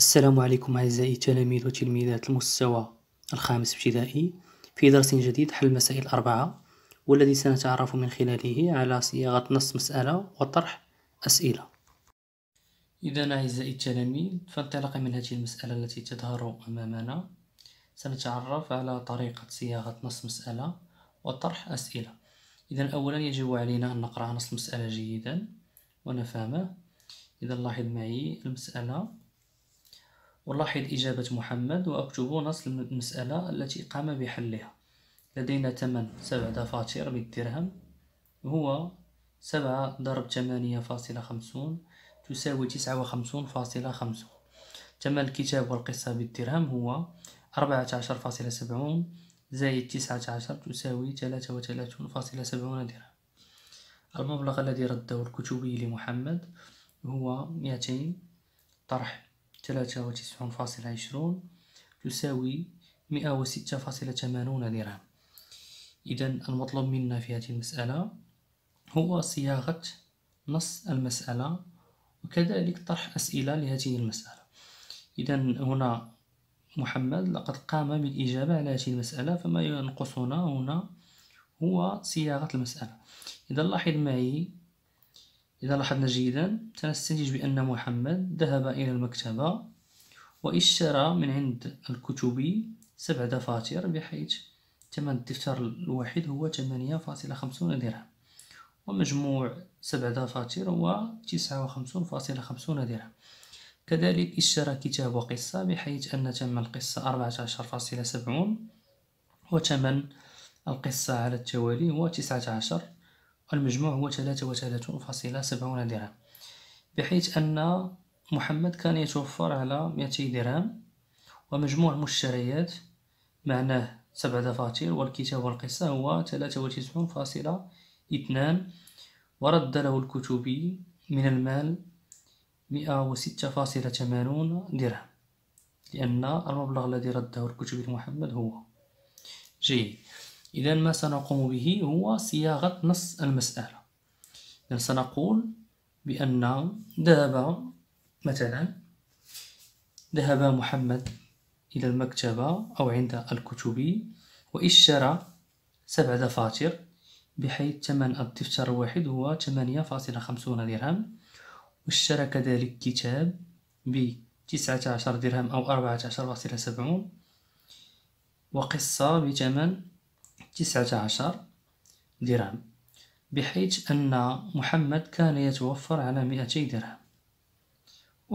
السلام عليكم أعزائي تلاميذ وتلميذات المستوى الخامس ابتدائي في درس جديد حل مسائل أربعة والذي سنتعرف من خلاله على صياغة نص مسألة وطرح أسئلة إذا أعزائي التلاميذ فانطلاقا من هذه المسألة التي تظهر أمامنا سنتعرف على طريقة صياغة نص مسألة وطرح أسئلة إذا أولا يجب علينا أن نقرأ نص المسألة جيدا ونفهمه إذا لاحظ معي المسألة ولاحظ إجابة محمد وأكتب نص المسألة التي قام بحلها لدينا ثمن سبعة دفاتر بالدرهم هو سبعة ضرب ثمانية فاصلة خمسون تساوي تسعة وخمسون فاصلة خمسون ثمن الكتاب والقصة بالدرهم هو أربعة عشر فاصلة سبعون زائد تسعة عشر تساوي ثلاثة وثلاثون فاصلة سبعون درهم المبلغ الذي رده الكتبي لمحمد هو مئتين طرح ثلاثة وتسعون فاصلة عشرون تساوي مئة وستة فاصلة ثمانون درهم إذا المطلوب منا في هذه المسألة هو صياغة نص المسألة وكذلك طرح أسئلة لهذه المسألة إذا هنا محمد لقد قام بالإجابة على هذه المسألة فما ينقصنا هنا هو صياغة المسألة إذا لاحظ معي إذا لاحظنا جيدا سنستنتج بأن محمد ذهب إلى المكتبة واشترى من عند الكتبي سبع دفاتر بحيث ثمن الدفتر الواحد هو ثمانية فاصلة خمسون درهم ومجموع سبع دفاتر هو تسعة وخمسون فاصلة خمسون درهم كذلك اشترى كتاب وقصة بحيث أن ثمن القصة أربعة عشر فاصلة سبعون وثمن القصة على التوالي هو تسعة عشر والمجموع هو فاصلة سبعون درهم بحيث أن محمد كان يتوفر على 200 درهم ومجموع المشتريات معناه سبع دفاتر والكتاب والقصة هو فاصلة اثنان ورد له الكتبي من المال 106.80 درهم لأن المبلغ الذي رده الكتبي محمد هو جيد إذا ما سنقوم به هو صياغة نص المسألة إذا سنقول بأن ذهب مثلا ذهب محمد إلى المكتبة أو عند الكتب واشترى سبع دفاتر بحيث ثمن الدفتر الواحد هو ثمانية فاصلة خمسون درهم واشترى كذلك كتاب ب عشر درهم أو أربعة عشر فاصلة سبعون وقصة بثمن تسعة عشر درهم بحيث أن محمد كان يتوفر على مئتي درهم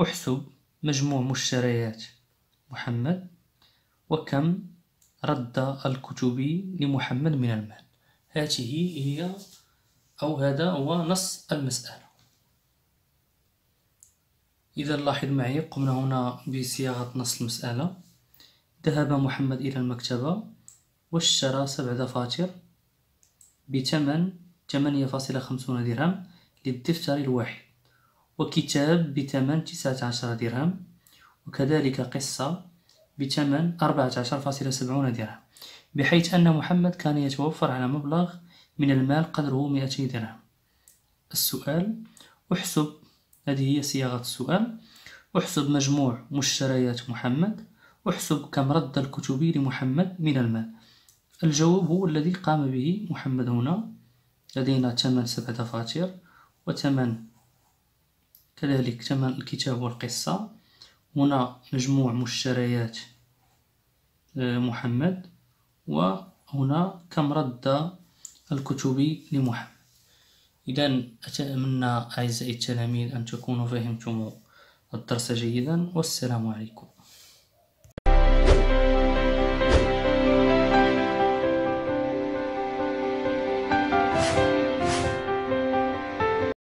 أحسب مجموع مشتريات محمد وكم رد الكتب لمحمد من المال هذه هي أو هذا هو نص المسألة إذا لاحظ معي قمنا هنا بصياغة نص المسألة ذهب محمد إلى المكتبة واشترى سبع دفاتر بثمن ثمانية فاصلة خمسون درهم للدفتر الواحد وكتاب بثمن تسعة عشر درهم وكذلك قصة بثمن أربعة عشر فاصلة سبعون درهم بحيث أن محمد كان يتوفر على مبلغ من المال قدره مئتي درهم السؤال احسب هذه هي صياغة السؤال احسب مجموع مشتريات محمد احسب كم رد الكتب لمحمد من المال الجواب هو الذي قام به محمد هنا لدينا ثمن سبع دفاتر وثمن كذلك ثمن الكتاب والقصة هنا مجموع مشتريات آه، محمد وهنا كم رد الكتب لمحمد إذا أتمنى أعزائي التلاميذ أن تكونوا فهمتم الدرس جيدا والسلام عليكم